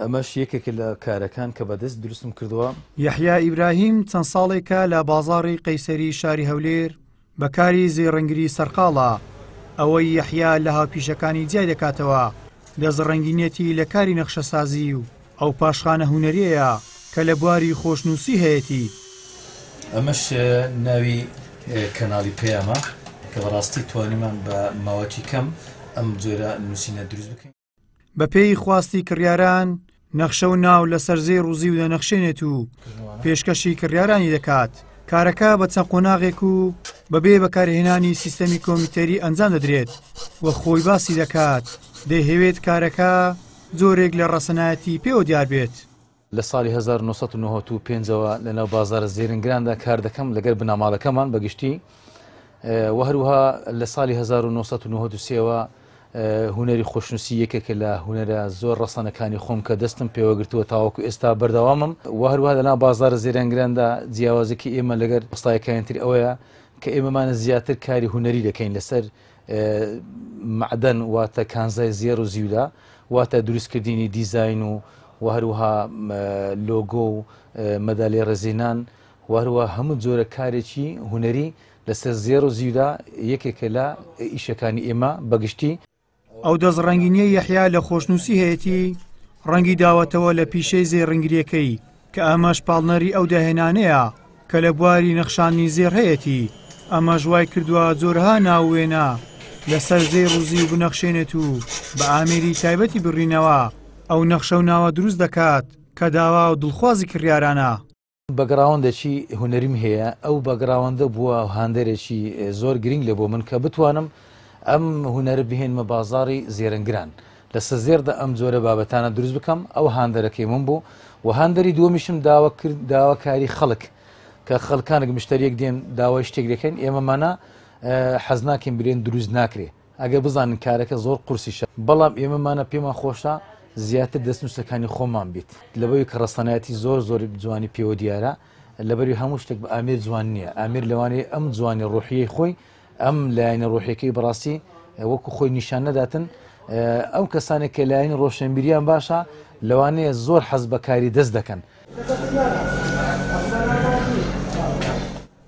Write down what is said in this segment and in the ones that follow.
ئەمەش یەکێکە لە کارەکان کە بەدەست دروستم کردووە یحیا ئیبراهیم چەند ساڵێکە لە بازاڕی قەیسەری شاری هەولێر بەکاری زیڕنگری سەرقاڵە ئەوەی یحیا لە هاوپیشەکانی جیای دەکاتەوە دەزڕنگینەتی لە کاری نەخشەسازی و ئەو پاشخانە هوەرەیە کە لە بواری خۆشنووسی هەیەی ئەمەش ناوی کەناڵی پێیامە کە بەڕاستی توانیمان بە ماوەکی کەم ئەم جۆرە نووسینە دروست بکەین بە پێی خواستی کڕیاران نەخشە و ناو لەسەر زێ ڕوزی و دەنەخشێنێت و پێشکەشی کڕیارانی دەکات کارەکە بە چەند قۆناغێک و بەبێ بەکارهێنانی سیستەمی کۆمیتەری ئەنجام دەدرێت وە خۆی باسی دەکات دەیهوێت کارەکە زۆرێک لە ڕەسەنایەتی پێوە دیار بێت لە ساڵی 1995ەوە لەناو بازارە زیرنگراندا کار دەکەم لەگەر بناماڵەکەمان بەگشتی وهروها لە ساڵی 1993ەوە هوەری خۆشنووسی یەکێکە لە هوەرە زۆر ڕسانەکانی خۆم کە دەستم پێوەگرتووە تاواکو ئێستا بەردەوامم و هەروە لەنا بازارە زیرەنگراندا جیاوازێکی ئێمە لەگەر ڕستایەکانتر ئەوەیە کە ئێمەمانە زیاتر کاری هوەری دەکەین لەسەر معدەن واتە کانزای زیێر و زیولا واتە دروستکردنی دیزین و و هەروها لۆگۆ و مەدالێ ڕزینان وهروە هەموو جۆرە کارێکی هوەری لەسەر زیێر و زیودا یەکێکە لە ئیشەکانی ئێمە بەگشتی ئەو دەست ڕەنگینیە یەحیا لە خۆشنووسی هەیەی ڕەنگی داوەتەوە لە پیشەی زێ ڕنگریەکەی کە ئەمەش پاڵنەری ئەو داهێنانەیە کە لە بواری نەخشانی زێر هەیەی ئەمە ژوای کردووە زۆرها ناوێنا لەسەر زێ ڕوزی و بنەخشێنێت و بە ئامێری تایبەتی بڕینەوە ئەو نەخشە و ناوە دروست دەکات کە داوا و دڵخوازی کڕیارانە. بەگراوەندێکی هوەریم هەیە ئەو بەگراوەندە بووە هەندێرێکی زۆر گرنگ لە بۆ من کە بتوانم ئەم هوەرە بهێنمە بازاری زێرنگران لە سەزێردا ئەم زۆرە بابەتانە دروست بکەم ئەو هاندەرەکەی من بوو و هەندری دووەمیشم داواکاری خەڵک کە خەڵکانێک مشتریەک دێن داوای شتێک دەکەین ئێمەمانە حەزناکەین برێن دروست ناکرێ ئەگە بزانن کارەکە زۆر قورسیشە بەڵام ئێمەمانە پێمان خۆشە زیاتر دەستنووسەکانی خۆمان بیت لەبەوەی کە ڕستانایەتی زۆر زۆر جوانی پێوە دیارە لەبەری هەموو شتێک بە ئامیر جوان نییە ئامیر لەوانەیە ئەم جوانی ڕوحیەی خۆی ئەم لایەنە ڕۆحەکەی بڕاستی وەکو خۆی نیشان نەداتن ئەم کەسانێک کە لایەنی ڕۆشنبیریان باشە لەوانەیە زۆر حەز بەکاری دەست دەکەن.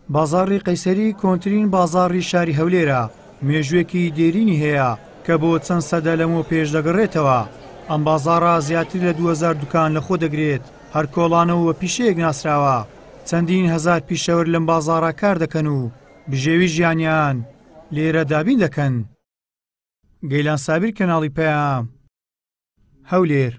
بازاری قەیسەری کۆنتترین بازاری شاری هەولێرە مێژوێکی دێرینی هەیە کە بۆ چەند سەدە لەمە پێش دەگەڕێتەوە ئەم بازارە زیاتر لە 2000 دوکان لە خۆ دەگرێت هەر کۆڵانەوە پیشەیەک ناسراوە چەندین هزار پیشەور لەم بازارە کار دەکەن و بژێوی ژیانیان لێرە دابین دەکەن گەیلان سابیر کەناڵی پەیام هەولێر